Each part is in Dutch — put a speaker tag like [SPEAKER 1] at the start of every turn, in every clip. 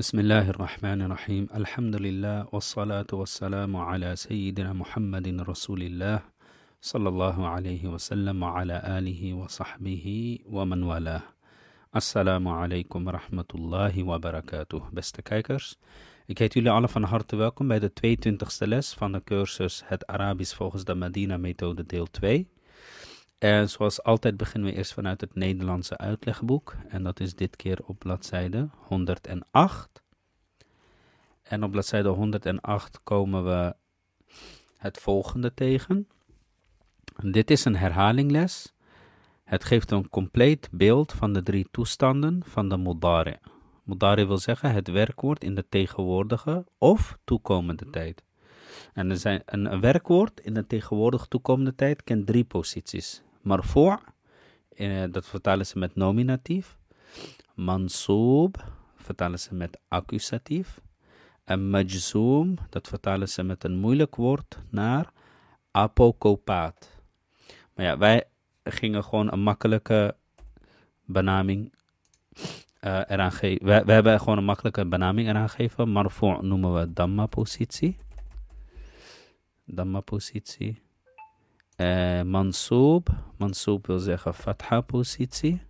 [SPEAKER 1] بسم الله الرحمن الرحيم الحمد لله والصلاة والسلام على سيدنا محمد رسول الله صلى الله عليه وسلم وعلى آله وصحبه ومن والاه السلام عليكم ورحمة الله وبركاته بس تكايكرز ik heet jullie allen van harte welkom bij de 22e les van de cursus Het Arabisch volgens de Medina methode deel 2. En eh, zoals altijd beginnen we eerst vanuit het Nederlandse uitlegboek. En dat is dit keer op bladzijde 108. En op bladzijde 108 komen we het volgende tegen. Dit is een herhalingles. Het geeft een compleet beeld van de drie toestanden van de modare. Modare wil zeggen het werkwoord in de tegenwoordige of toekomende tijd. En een werkwoord in de tegenwoordige toekomende tijd kent drie posities marfu' dat vertalen ze met nominatief. Mansoob vertalen ze met accusatief. En majzoom, dat vertalen ze met een moeilijk woord naar apokopaat. Maar ja, wij gingen gewoon een makkelijke benaming eh, eraan geven. We, hebben gewoon een makkelijke benaming eraan gegeven. Marfu' noemen we damma-positie. Damma-positie uh, mansoob. Mansoob wil zeggen fatha-positie.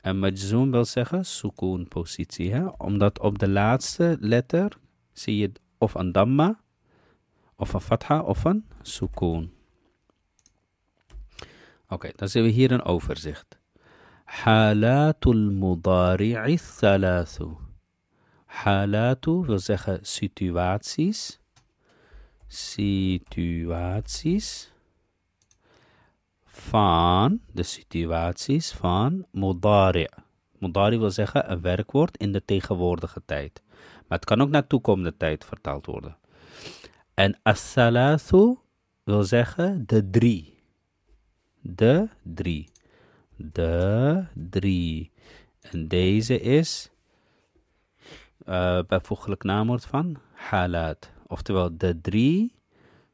[SPEAKER 1] En majzoom wil zeggen sukoon-positie. Hè? Omdat op de laatste letter zie je of een damma, of een fatha, of een sukoon. Oké, dan zien we hier een overzicht. Halatul mudari'i thalathu. Halatu wil zeggen situaties situaties van, de situaties van mudari. Mudari wil zeggen een werkwoord in de tegenwoordige tijd. Maar het kan ook naar toekomende tijd vertaald worden. En as wil zeggen de drie. De drie. De drie. En deze is uh, bijvoeglijk naamwoord van halat. Oftewel de drie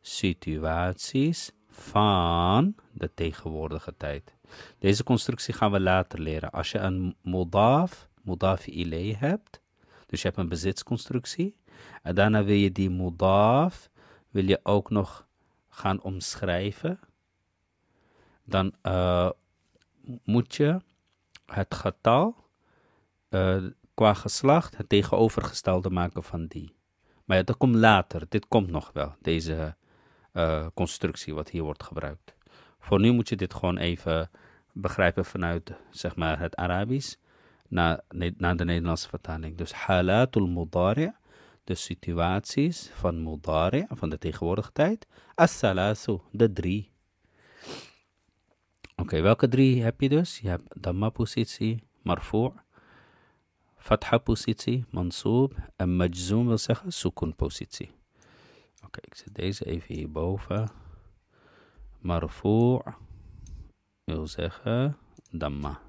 [SPEAKER 1] situaties van de tegenwoordige tijd. Deze constructie gaan we later leren. Als je een modaf, modaf ilay hebt, dus je hebt een bezitsconstructie. En daarna wil je die modaf, wil je ook nog gaan omschrijven. Dan eh, moet je het getal eh, qua geslacht het tegenovergestelde maken van die. Maar ja, dat komt later. Dit komt nog wel, deze eh, constructie wat hier wordt gebruikt. Voor nu moet je dit gewoon even begrijpen vanuit zeg maar, het Arabisch naar, de Nederlandse vertaling. Dus halatul mudari, de situaties van mudari, van de tegenwoordige tijd. As-salasu, de drie. Oké, welke drie heb je dus? Je hebt damma-positie, marfu' Fatha positie, mansoob. En majzoom wil zeggen sukun positie. Oké, ik zet deze even hierboven. Marfu' wil zeggen damma.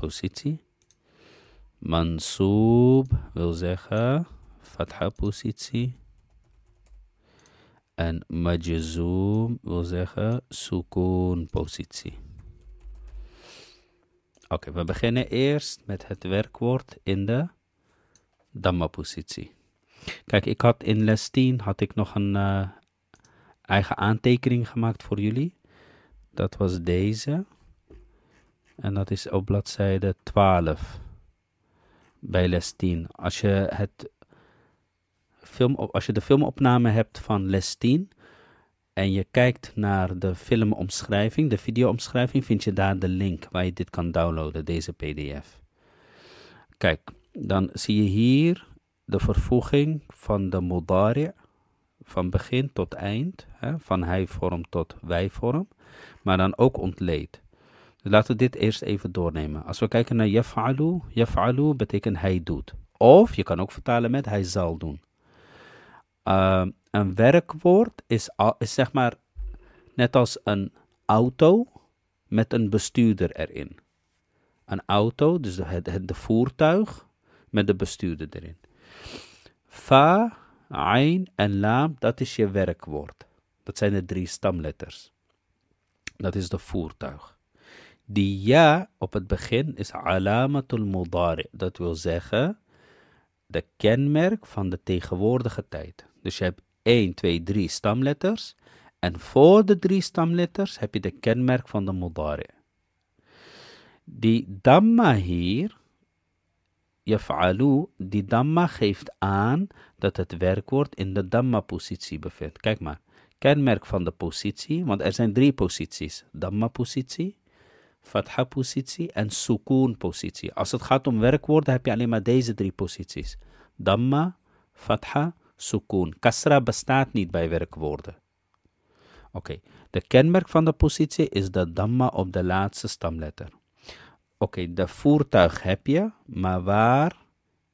[SPEAKER 1] Positie. Mansoob wil zeggen fatha positie. En majzoom wil zeggen sukun positie. Oké, we beginnen eerst met het werkwoord in de Dhamma-positie. Kijk, ik had in les 10 had ik nog een eh, eigen aantekening gemaakt voor jullie. Dat was deze. En dat is op bladzijde 12 bij les 10. Als je, het film, als je de filmopname hebt van les 10, en je kijkt naar de filmomschrijving, de videoomschrijving, vind je daar de link waar je dit kan downloaden, deze PDF. Kijk, dan zie je hier de vervoeging van de modari, van begin tot eind, hè, van hij-vorm tot wij-vorm, maar dan ook ontleed. Dus laten we dit eerst even doornemen. Als we kijken naar jafalu, jafalu betekent hij doet. Of je kan ook vertalen met hij zal doen. Eh, een werkwoord is, zeg maar net als een auto met een bestuurder erin. Een auto, dus het, het de voertuig met de bestuurder erin. Fa, ain en laam, dat is je werkwoord. Dat zijn de drie stamletters. Dat is de voertuig. Die ja op het begin is alamatul mudari. Dat wil zeggen, de kenmerk van de tegenwoordige tijd. Dus je hebt 1, 2, 3 stamletters. En voor de drie stamletters heb je de kenmerk van de mudari. Die damma hier, yaf'alu, die damma geeft aan dat het werkwoord in de damma-positie bevindt. Kijk maar, kenmerk van de positie, want er zijn drie posities. Damma-positie, fatha-positie en sukoon-positie. Als het gaat om werkwoorden heb je alleen maar deze drie posities. Damma, fatha, sukoon. Kasra bestaat niet bij werkwoorden. Oké, de kenmerk van de positie is de damma op de laatste stamletter. Oké, de voertuig heb je, maar waar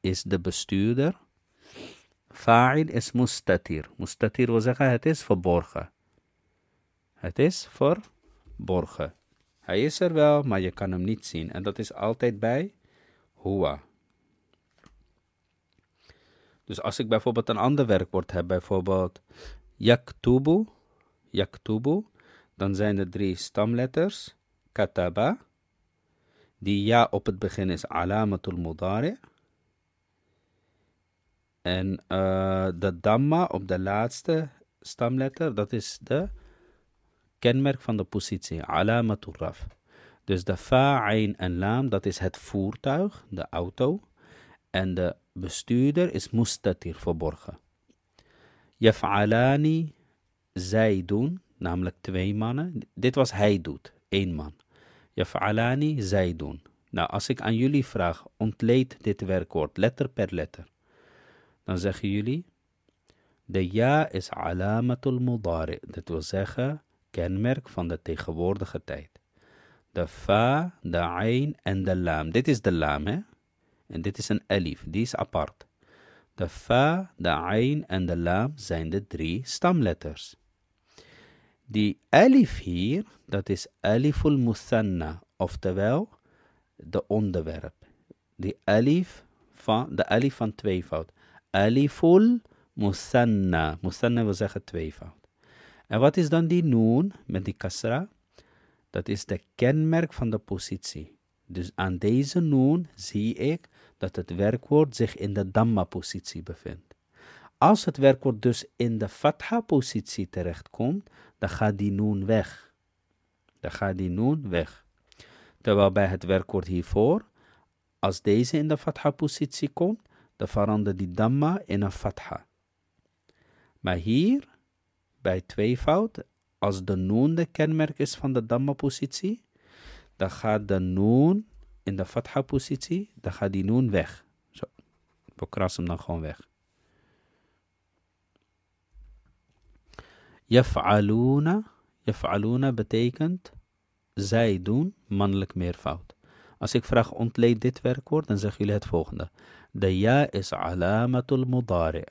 [SPEAKER 1] is de bestuurder? Fa'il is mustatir. Mustatir wil zeggen het is verborgen. Het is verborgen. Hij is er wel, maar je kan hem niet zien. En dat is altijd bij huwa. Dus als ik bijvoorbeeld een ander werkwoord heb, bijvoorbeeld yaktubu, yaktubu, dan zijn er drie stamletters, kataba, die ja op het begin is alamatul mudari. En eh, de damma op de laatste stamletter, dat is de kenmerk van de positie, alamatul raf. Dus de fa'ain en laam, dat is het voertuig, de auto en de bestuurder is mustatir verborgen. Jaf'alani, zij doen, namelijk twee mannen. Dit was hij doet, één man. Jaf'alani, zij doen. Nou, als ik aan jullie vraag, ontleed dit werkwoord letter per letter. Dan zeggen jullie, de ja is alamatul mudari. Dat wil zeggen, kenmerk van de tegenwoordige tijd. De fa, de ain en de laam. Dit is de laam, hè? En dit is een elif, die is apart. De fa, de ain en de laam zijn de drie stamletters. Die elif hier, dat is eliful musanna, oftewel de onderwerp. Die alif van, de elif van tweevoud. eliful musanna. Musanna wil zeggen tweevoud. En wat is dan die noon met die kasra? Dat is de kenmerk van de positie. Dus aan deze noon zie ik dat het werkwoord zich in de Dhamma-positie bevindt. Als het werkwoord dus in de Fatha-positie terechtkomt, dan gaat die noon weg. Dan gaat die noon weg. Terwijl bij het werkwoord hiervoor, als deze in de Fatha-positie komt, dan verandert die Dhamma in een Fatha. Maar hier, bij tweevoud, als de noon de kenmerk is van de Dhamma-positie, dan gaat de noon in de fatha-positie, dan gaat die noon weg. Zo. Bekras hem dan gewoon weg. Yaf'aluna. Yaf'aluna betekent zij doen, mannelijk meervoud. Als ik vraag ontleed dit werkwoord, dan zeggen jullie het volgende. De ja is alamatul mudari.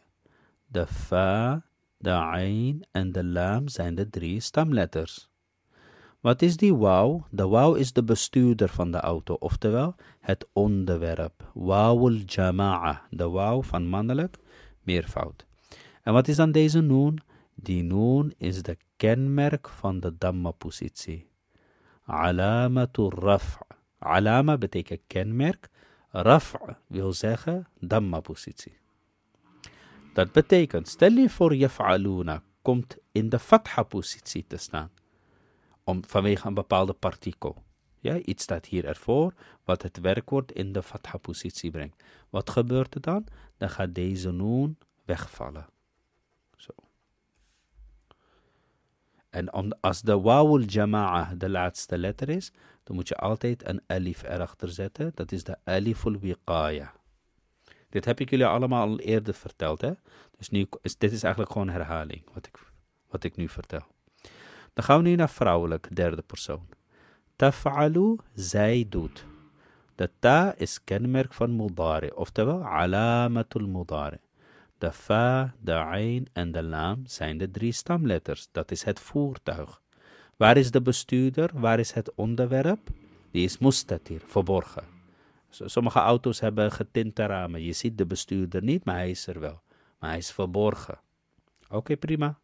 [SPEAKER 1] De fa, de ain en de laam zijn de drie stamletters. Wat is die wou? De wou is de bestuurder van de auto, oftewel het onderwerp. Wawul jama'a, de wou van mannelijk meervoud. En wat is dan deze noon? Die noon is de kenmerk van de damma-positie. to raf. Alama betekent kenmerk. Raf wil zeggen damma-positie. Dat betekent, stel je voor, yaf'aluna komt in de fatha-positie te staan om, vanwege een bepaalde partikel. Ja, iets staat hier ervoor wat het werkwoord in de fatha positie brengt. Wat gebeurt er dan? Dan gaat deze noon wegvallen. Zo. En als de wawul jama'a de laatste letter is, dan moet je altijd een alif erachter zetten. Dat is de aliful wiqaya. Dit heb ik jullie allemaal al eerder verteld. Hè? Dus nu, is, dit is eigenlijk gewoon herhaling wat ik, wat ik nu vertel. Dan gaan we nu naar vrouwelijk, derde persoon. Taf'alu, zij doet. De ta is kenmerk van mudari, oftewel alamatul mudari. De fa, de ain en de laam zijn de drie stamletters. Dat is het voertuig. Waar is de bestuurder? Waar is het onderwerp? Die is mustatir, verborgen. Sommige auto's hebben getinte ramen. Je ziet de bestuurder niet, maar hij is er wel. Maar hij is verborgen. Oké, prima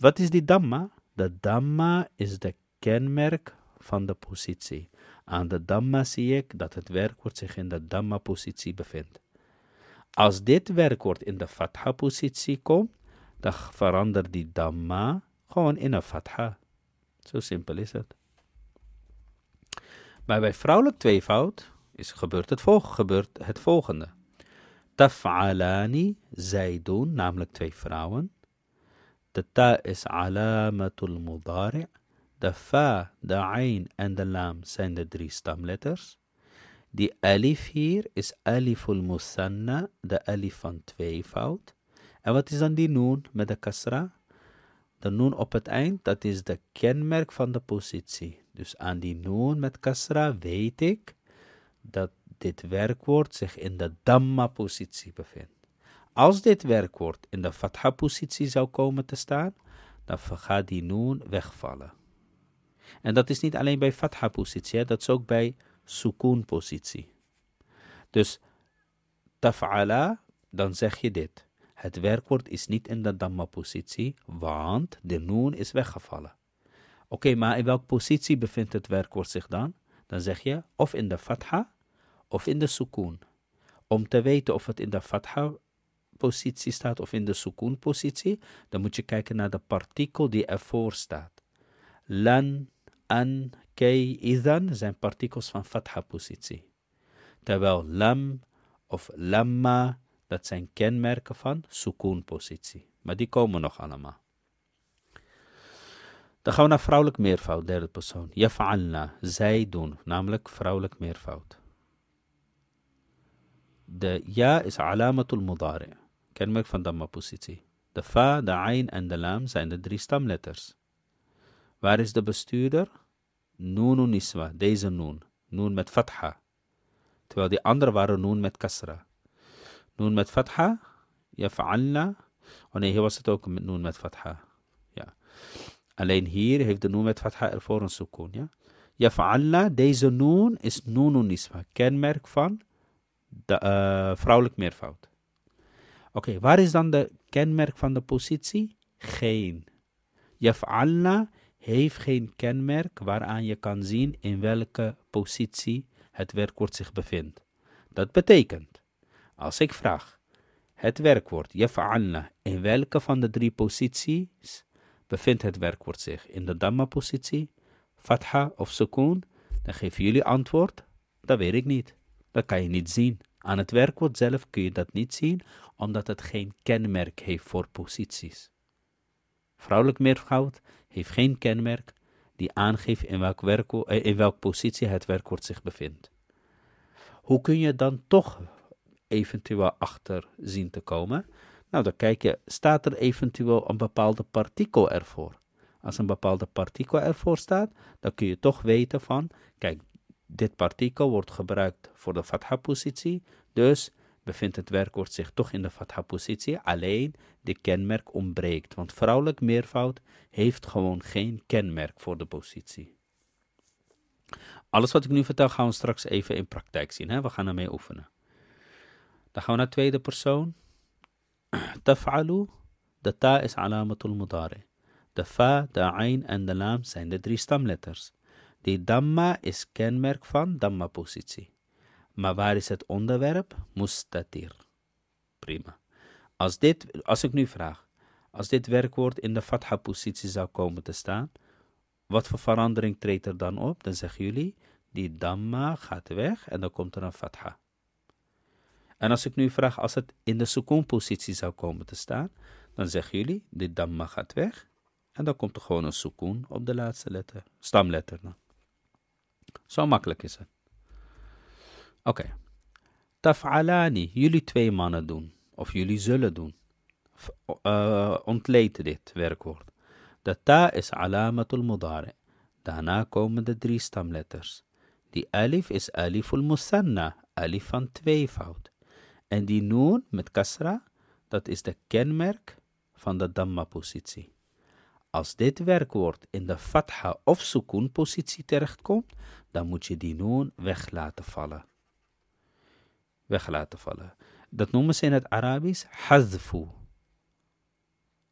[SPEAKER 1] wat is die Dhamma? De Dhamma is de kenmerk van de positie. Aan de Dhamma zie ik dat het werkwoord zich in de Dhamma-positie bevindt. Als dit werkwoord in de Fatha-positie komt, dan verandert die Dhamma gewoon in een Fatha. Zo simpel is het. Maar bij vrouwelijk tweevoud is, gebeurt, het volgende, gebeurt het volgende. Taf'alani, zij doen, namelijk twee vrouwen. De ta is alamatul mudari. De fa, de ain en de lam zijn de drie stamletters. Die alif hier is aliful musanna, de alif van tweevoud. En wat is dan die noon met de kasra? De noon op het eind, dat is de kenmerk van de positie. Dus aan die noon met kasra weet ik dat dit werkwoord zich in de damma-positie bevindt. Als dit werkwoord in de fatha-positie zou komen te staan, dan gaat die noon wegvallen. En dat is niet alleen bij fatha-positie, dat is ook bij sukoon-positie. Dus taf'ala, dan zeg je dit. Het werkwoord is niet in de damma-positie, want de noon is weggevallen. Oké, maar in welke positie bevindt het werkwoord zich dan? Dan zeg je of in de fatha of in de sukoon. Om te weten of het in de fatha positie staat of in de sukoon positie, dan moet je kijken naar de partikel die ervoor staat. Lan, an, kei, idan zijn partikels van fatha positie. Terwijl lam of lamma, dat zijn kenmerken van sukoon positie. Maar die komen nog allemaal. Dan gaan we naar vrouwelijk meervoud, derde persoon. Yaf'alna, zij doen, namelijk vrouwelijk meervoud. De ja is alamatul mudari kenmerk van Dhamma-positie. De fa, de ain en de lam zijn de drie stamletters. Waar is de bestuurder? Noonu niswa, deze nun, nun met fatha. Terwijl die andere waren nun met kasra. Nun met fatha, yaf'alna. Oh nee, hier was het ook met nun met fatha. Ja. Alleen hier heeft de nun met fatha ervoor een sukoon. Ja? Yaf'alna, deze nun is noonu niswa. Kenmerk van de, eh, vrouwelijk meervoud. Oké, waar is dan de kenmerk van de positie? Geen. Yaf'alna heeft geen kenmerk waaraan je kan zien in welke positie het werkwoord zich bevindt. Dat betekent, als ik vraag het werkwoord yaf'alna, in welke van de drie posities bevindt het werkwoord zich? In de Dhamma-positie, Fatha of Sukoon? Dan geven jullie antwoord, dat weet ik niet. Dat kan je niet zien. Aan het werkwoord zelf kun je dat niet zien, omdat het geen kenmerk heeft voor posities. Vrouwelijk meervoud heeft geen kenmerk die aangeeft in, welk werk, eh, in welke positie het werkwoord zich bevindt. Hoe kun je dan toch eventueel achter zien te komen? Nou, dan kijk je, staat er eventueel een bepaalde partikel ervoor? Als een bepaalde partikel ervoor staat, dan kun je toch weten van, kijk, dit partikel wordt gebruikt voor de fatha-positie, dus bevindt het werkwoord zich toch in de fatha-positie, alleen de kenmerk ontbreekt. Want vrouwelijk meervoud heeft gewoon geen kenmerk voor de positie. Alles wat ik nu vertel gaan we straks even in praktijk zien. Hè? We gaan ermee oefenen. Dan gaan we naar de tweede persoon. Taf'alu, de ta is alamatul mudari. De fa, de ain en de laam zijn de drie stamletters. Die damma is kenmerk van damma-positie. Maar waar is het onderwerp? Mustatir. Prima. Als, dit, als ik nu vraag, als dit werkwoord in de fatha-positie zou komen te staan, wat voor verandering treedt er dan op? Dan zeggen jullie, die damma gaat weg en dan komt er een fatha. En als ik nu vraag, als het in de sukoon-positie zou komen te staan, dan zeggen jullie, die damma gaat weg en dan komt er gewoon een sukoon op de laatste letter, stamletter. Dan. Zo makkelijk is het. Oké. Okay. Taf'alani, jullie twee mannen doen. Of jullie zullen doen. Uh, ontleed dit werkwoord. De ta is alamatul mudare. Daarna komen de drie stamletters. Die alif is aliful musanna, alif van tweevoud. En die noon met kasra, dat is de kenmerk van de damma-positie. Als dit werkwoord in de fatha of sukoon-positie terechtkomt, dan moet je die noon weg laten vallen weglaten vallen. Dat noemen ze in het Arabisch hazfu.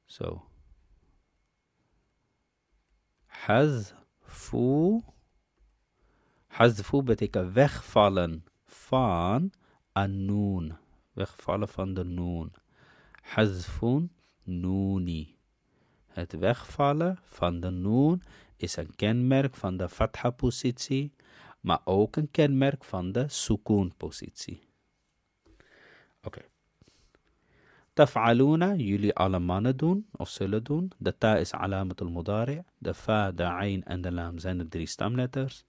[SPEAKER 1] Zo. Hazfu. Hazfu betekent wegvallen van annoen. Wegvallen van de noon. Hazfun nuni. Het wegvallen van de noon is een kenmerk van de fatha-positie, maar ook een kenmerk van de sukoon positie Oké. Taf'aluna, jullie alle mannen doen of zullen doen. De ta is alamatul mudari. De fa, de ain en de lam zijn de drie stamletters.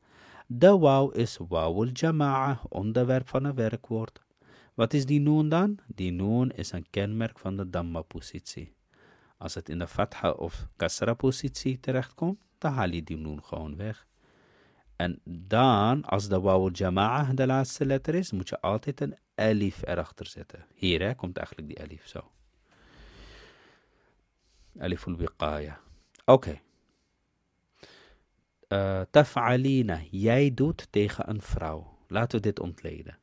[SPEAKER 1] De waw is wawul jama'a, onderwerp van een werkwoord. Wat is die noon dan? Die noon is een kenmerk van de damma-positie. Als het in de fatha of kasra-positie terechtkomt, dan haal je die noon gewoon weg. En dan, als de wawul jama'ah de laatste letter is, moet je altijd een elif erachter zetten. Hier hè, komt eigenlijk die elif zo. Elif al-wiqaya. Oké. Okay. Uh, eh, jij doet tegen een vrouw. Laten we dit ontleden.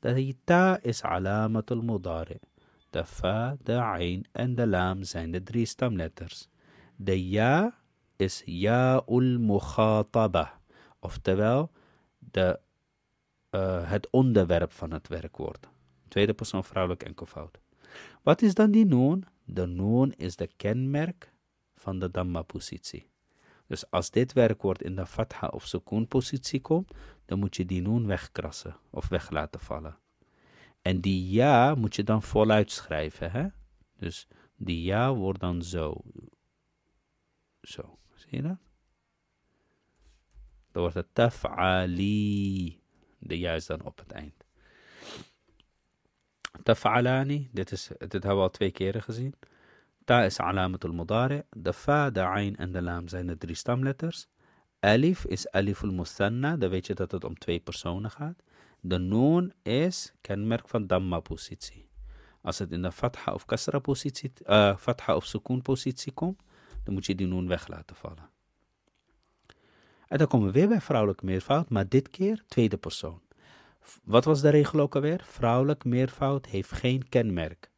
[SPEAKER 1] De ta is alamat al-mudari. De fa, de ain en de laam zijn de drie stamletters. De ja is ja'ul mukhataba. Oftewel, de, eh, het onderwerp van het werkwoord. Tweede persoon vrouwelijk enkelvoud. Wat is dan die noon? De noon is de kenmerk van de Dhamma-positie. Dus als dit werkwoord in de fatha of sukoon-positie komt, dan moet je die noon wegkrassen of weg laten vallen. En die ja moet je dan voluit schrijven. Hè? Dus die ja wordt dan zo. Zo, zie je dat? Dan wordt het taf'ali. De juist dan op het eind. Taf'alani, dit, is, dit hebben we al twee keren gezien. Ta is alamatul mudari. De fa, de ain en de laam zijn de drie stamletters. Alif is aliful musanna, dan weet je dat het om twee personen gaat. De noon is kenmerk van damma-positie. Als het in de fatha of kasra-positie, uh, eh, fatha of sukoon-positie komt, dan moet je die noon weg laten vallen. En dan komen we weer bij vrouwelijk meervoud, maar dit keer tweede persoon. Wat was de regel ook alweer? Vrouwelijk meervoud heeft geen kenmerk.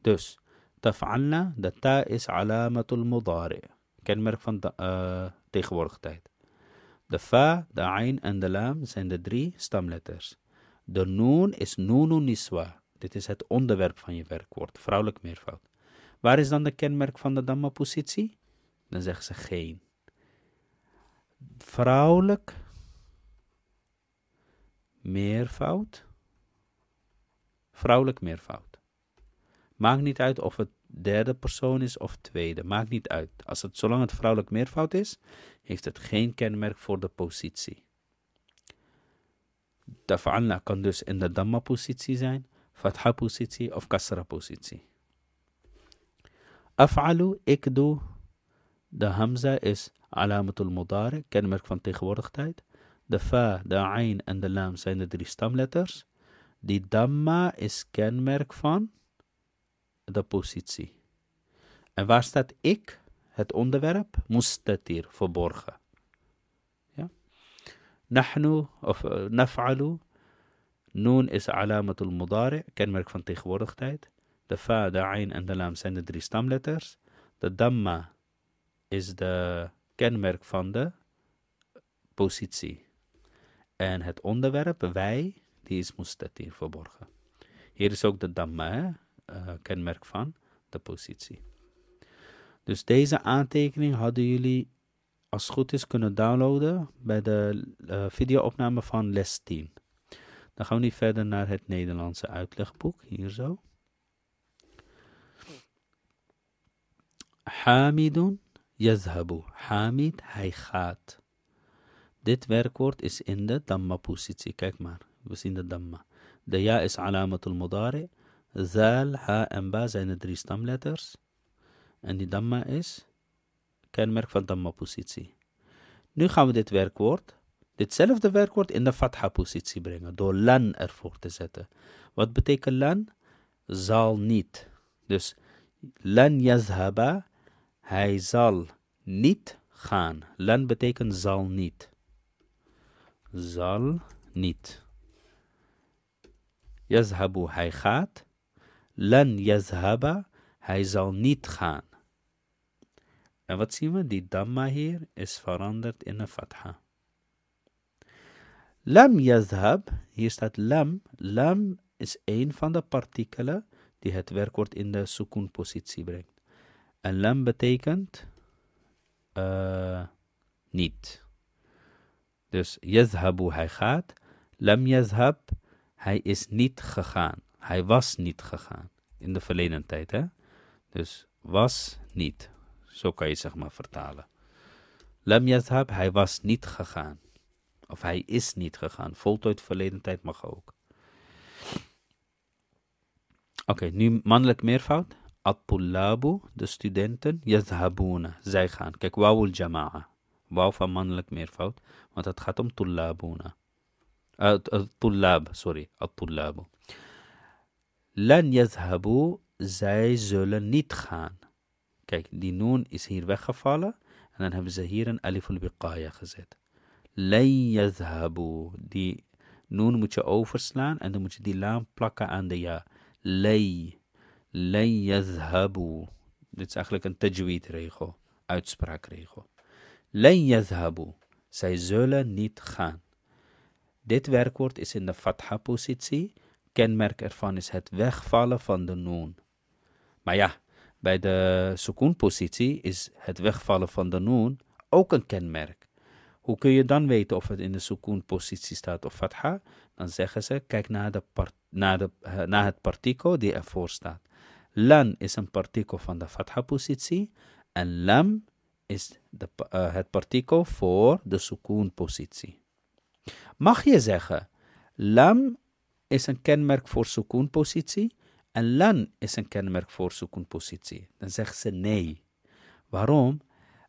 [SPEAKER 1] Dus, taf'alna, de ta is alamatul mudari. Kenmerk van de, uh, eh, tijd. De fa, de ain en de laam zijn de drie stamletters. De noon is nunu niswa. Dit is het onderwerp van je werkwoord, vrouwelijk meervoud. Waar is dan de kenmerk van de damma-positie? Dan zeggen ze geen vrouwelijk, meervoud, vrouwelijk meervoud. Maakt niet uit of het derde persoon is of tweede, maakt niet uit. Als het, zolang het vrouwelijk meervoud is, heeft het geen kenmerk voor de positie. Tafa'alna kan dus in de damma positie zijn, Fatha-positie of Kasra-positie. Af'alu, ik doe, de hamza is alamatul mudari, kenmerk van tegenwoordigheid. De fa, de ein en de lam zijn de drie stamletters. Die damma is kenmerk van de positie. En waar staat ik, het onderwerp? Mustatir, verborgen. Ja? Nahnu of eh, naf'alu. Nun is alamatul mudari, kenmerk van tegenwoordigheid. De fa, de ein en de lam zijn de drie stamletters. De damma is de kenmerk van de positie. En het onderwerp, wij, die is mustatir verborgen. Hier is ook de damme uh, kenmerk van de positie. Dus deze aantekening hadden jullie als het goed is kunnen downloaden bij de eh, videoopname van les 10. Dan gaan we nu verder naar het Nederlandse uitlegboek, hier zo. Hamidun Yazhabu. Hamid, hij gaat. Dit werkwoord is in de damma-positie. Kijk maar, we zien de damma. De ja is alamatul mudari. Zal, ha en ba zijn de drie stamletters. En die damma is kenmerk van damma-positie. Nu gaan we dit werkwoord, ditzelfde werkwoord, in de fatha-positie brengen. Door lan ervoor te zetten. Wat betekent lan? Zal niet. Dus lan yazhaba hij zal niet gaan. Len betekent zal niet. Zal niet. Yazhabu, hij gaat. Lan yazhaba, hij zal niet gaan. En wat zien we? Die damma hier is veranderd in een fatha. Lam yazhab, hier staat lam. Lam is een van de partikelen die het werkwoord in de sukoon positie brengt. En Lam betekent eh, niet. Dus yazhabu, hij gaat. Lam yazhab, hij is niet gegaan. Hij was niet gegaan. In de verleden tijd, hè? Dus was niet. Zo kan je zeg maar vertalen. Lam yazhab, hij was niet gegaan. Of hij is niet gegaan. Voltooid verleden tijd mag ook. Oké, nu mannelijk meervoud at de studenten, yazhabuna, zij gaan. Kijk, wawul jama'a. Wauw van mannelijk meervoud, want het gaat om tullabuna. Uh, sorry, at-tullabu. Lan zij zullen niet gaan. Kijk, die noon is hier weggevallen en dan hebben ze hier een aliful biqaya gezet. Lan yazhabu, die noon moet je overslaan en dan moet je die laan plakken aan de ja. Lei. Len yazhabu. Dit is eigenlijk een tajweed-regel, uitspraakregel. Len yazhabu. Zij zullen niet gaan. Dit werkwoord is in de fatha-positie. Kenmerk ervan is het wegvallen van de noon. Maar ja, bij de sukoon-positie is het wegvallen van de noon ook een kenmerk. Hoe kun je dan weten of het in de sukoon-positie staat of fatha? Dan zeggen ze, kijk naar, eh, naar het partikel die ervoor staat. Lan is een partikel van de fatha-positie. En lam is de, eh, het partikel voor de sukoon-positie. Mag je zeggen, lam is een kenmerk voor sukoon-positie en lan is een kenmerk voor sukoon-positie? Dan zegt ze nee. Waarom?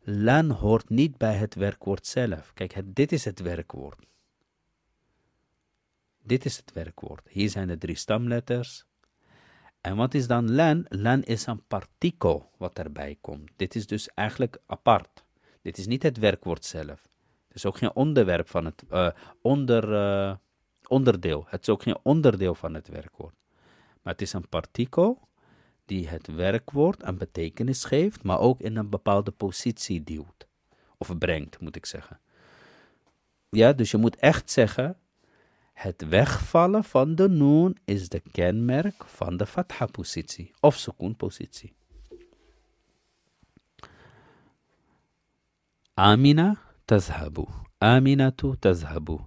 [SPEAKER 1] Lan hoort niet bij het werkwoord zelf. Kijk, dit is het werkwoord. Dit is het werkwoord. Hier zijn de drie stamletters. En wat is dan len? Len is een partikel wat erbij komt. Dit is dus eigenlijk apart. Dit is niet het werkwoord zelf. Het is ook geen onderwerp van het eh, onder, eh, onderdeel. Het is ook geen onderdeel van het werkwoord. Maar het is een partikel die het werkwoord een betekenis geeft, maar ook in een bepaalde positie duwt. Of brengt, moet ik zeggen. Ja, dus je moet echt zeggen het wegvallen van de noon is de kenmerk van de fatha-positie of sukoon-positie. Amina tazhabu. Aminatu tazhabu.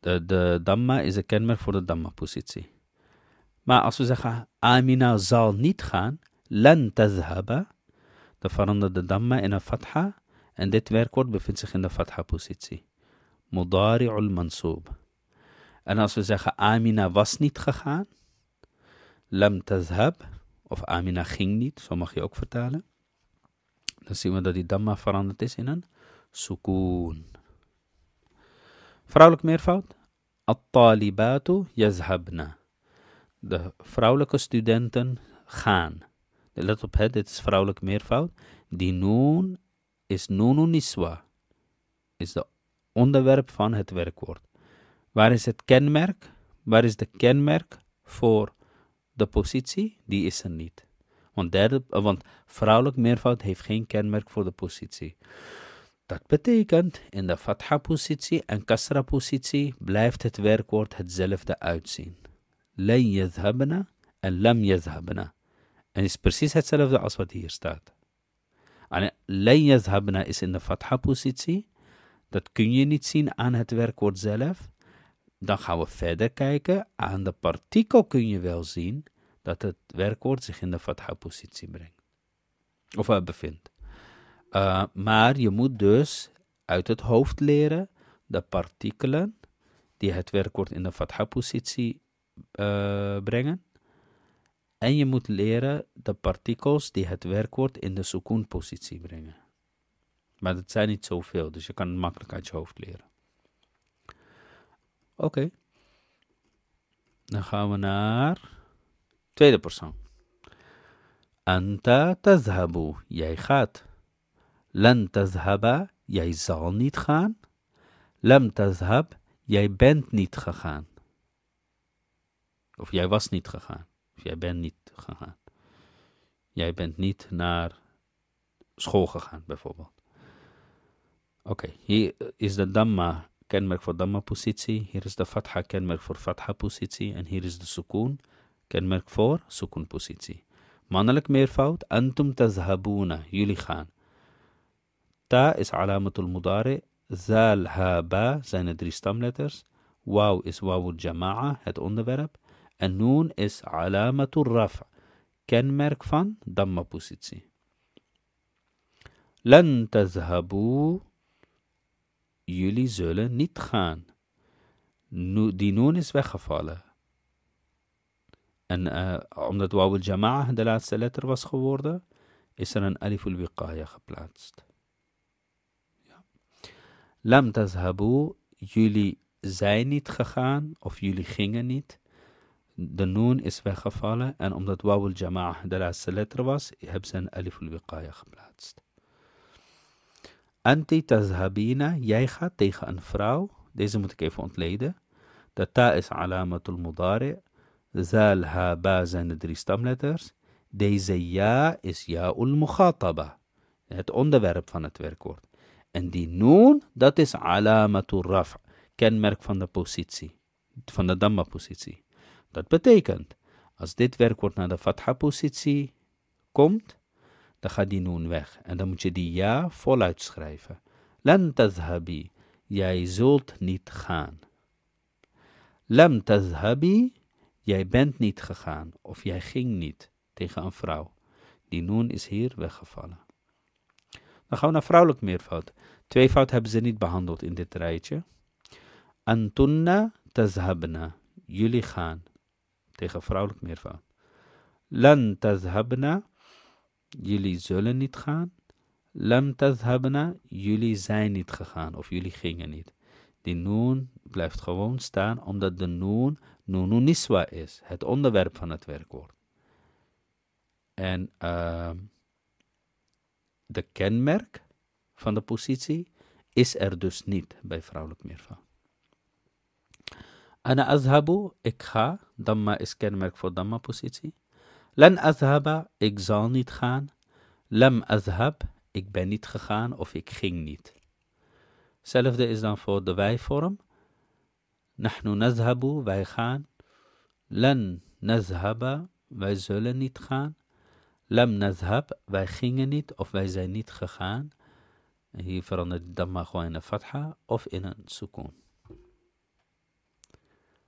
[SPEAKER 1] De, de damma is een kenmerk voor de damma-positie. Maar als we zeggen Amina zal niet gaan, lan tazhaba, dan verandert de damma in een fatha en dit werkwoord bevindt zich in de fatha-positie. Mudari'ul mansub. En als we zeggen Amina was niet gegaan, lam tazhab, of Amina ging niet, zo mag je ook vertalen. Dan zien we dat die damma veranderd is in een sukoon. Vrouwelijk meervoud, at-talibatu yazhabna. De vrouwelijke studenten gaan. Let op, hè, dit is vrouwelijk meervoud. Die noon is noonu niswa, is de onderwerp van het werkwoord. Waar is het kenmerk? Waar is de kenmerk voor de positie? Die is er niet. Want, eh, want vrouwelijk meervoud heeft geen kenmerk voor de positie. Dat betekent in de fatha-positie en kasra-positie blijft het werkwoord hetzelfde uitzien. Len yadhabna en lam yadhabna. En is precies hetzelfde als wat hier staat. Len is in de fatha-positie. Dat kun je niet zien aan het werkwoord zelf. Dan gaan we verder kijken. Aan de partikel kun je wel zien dat het werkwoord zich in de fatha-positie brengt. Of eh, bevindt. Eh, maar je moet dus uit het hoofd leren de partikelen die het werkwoord in de fatha-positie eh, brengen. En je moet leren de partikels die het werkwoord in de sukoon-positie brengen. Maar dat zijn niet zoveel, dus je kan het makkelijk uit je hoofd leren. Oké. Dan gaan we naar tweede persoon. Anta tazhabu, jij gaat. Lan tazhaba, jij zal niet gaan. Lam tazhab, jij bent niet gegaan. Of jij was niet gegaan. Of jij bent niet gegaan. Jij bent niet naar school gegaan, bijvoorbeeld. Oké, hier is de Dhamma كان فور ضمة بوسيتسي هير از ذا فتحة كان فور فتحة بوسيتسي and هير از ذا سكون كان فور سكون بوسيتسي مانلك مير فاوت أنتم تذهبون يلي خان تا is علامة المضارع زال ها با زين دري ستام ليترز واو is واو الجماعة het onderwerp en noon is علامة الرفع kenmerk فان ضمة بوسيتسي لن تذهبوا jullie zullen niet gaan. die noon is weggevallen. En eh, omdat wawul jama'ah de laatste letter was geworden, is er een aliful wiqaya geplaatst. Ja. Lam tazhabu, jullie zijn niet gegaan of jullie gingen niet. De noon is weggevallen en omdat wawul jama'ah de laatste letter was, hebben ze een aliful wiqaya geplaatst. Anti tazhabina, jij gaat tegen een vrouw. Deze moet ik even ontleden. De ta is alamatul mudari. Zal ha ba zijn de drie stamletters. Deze ja is ja'ul mukhataba. Het onderwerp van het werkwoord. En die noon, dat is alamatul raf. Kenmerk van de positie. Van de damma positie. Dat betekent, als dit werkwoord naar de fatha positie komt dan gaat die nu weg. En dan moet je die ja voluit schrijven. Lam tazhabi, jij zult niet gaan. Lam tazhabi, jij bent niet gegaan of jij ging niet tegen een vrouw. Die noon is hier weggevallen. Dan gaan we naar vrouwelijk meervoud. Twee fout hebben ze niet behandeld in dit rijtje. Antunna tazhabna, jullie gaan tegen vrouwelijk meervoud. Lan tazhabna, jullie zullen niet gaan. Lam tadhabna, jullie zijn niet gegaan of jullie gingen niet. Die noon blijft gewoon staan omdat de noon nununiswa is, het onderwerp van het werkwoord. En ehm, de kenmerk van de positie is er dus niet bij vrouwelijk meervoud. Ana azhabu, ik ga, damma is kenmerk voor damma positie. Len azhaba, ik zal niet gaan. Lam azhab, ik ben niet gegaan of ik ging niet. Hetzelfde is dan voor de wijvorm. vorm Nahnu nazhabu, wij gaan. Len nazhaba, wij zullen niet gaan. Lam nazhab, wij gingen niet of wij zijn niet gegaan. hier verandert het dan maar gewoon in een fatha of in een sukoon.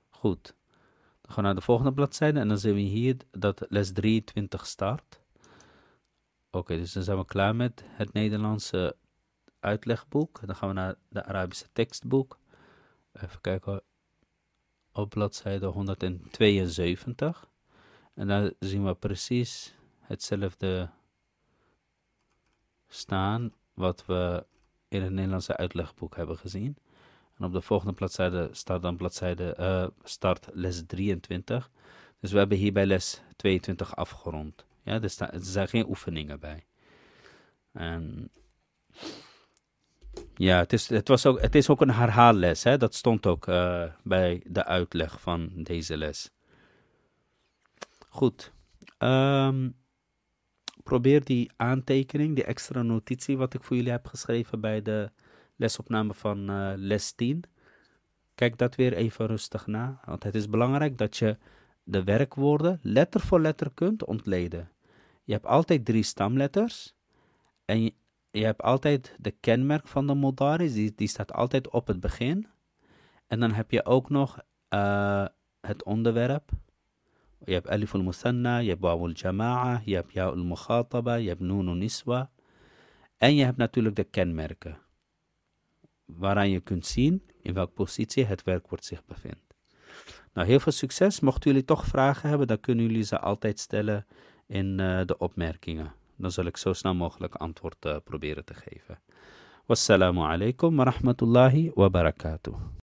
[SPEAKER 1] Goed. Dan gaan naar de volgende bladzijde en dan zien we hier dat les 23 start. Oké, dus dan zijn we klaar met het Nederlandse uitlegboek. Dan gaan we naar de Arabische tekstboek. Even kijken op bladzijde 172. En daar zien we precies hetzelfde staan wat we in het Nederlandse uitlegboek hebben gezien. En op de volgende bladzijde staat dan bladzijde, eh, start les 23. Dus we hebben hier bij les 22 afgerond. Ja, er, sta, er zijn geen oefeningen bij. ja, het is, het, was ook, het is ook een herhaalles. Hè? Dat stond ook eh, bij de uitleg van deze les. Goed. Ehm, probeer die aantekening, die extra notitie wat ik voor jullie heb geschreven bij de lesopname van eh, les 10. Kijk dat weer even rustig na, want het is belangrijk dat je de werkwoorden letter voor letter kunt ontleden. Je hebt altijd drie stamletters en je, hebt altijd de kenmerk van de modaris, die, staat altijd op het begin. En dan heb je ook nog eh, het onderwerp. Je hebt alif al-musanna, je hebt wawul jama'a, je hebt ya'ul mukhataba, je hebt Nunu niswa. En je hebt natuurlijk de kenmerken waaraan je kunt zien in welke positie het werkwoord zich bevindt. Nou, heel veel succes. Mochten jullie toch vragen hebben, dan kunnen jullie ze altijd stellen in eh, de opmerkingen. Dan zal ik zo snel mogelijk antwoord eh, proberen te geven. Wassalamu alaikum wa rahmatullahi wa barakatuh.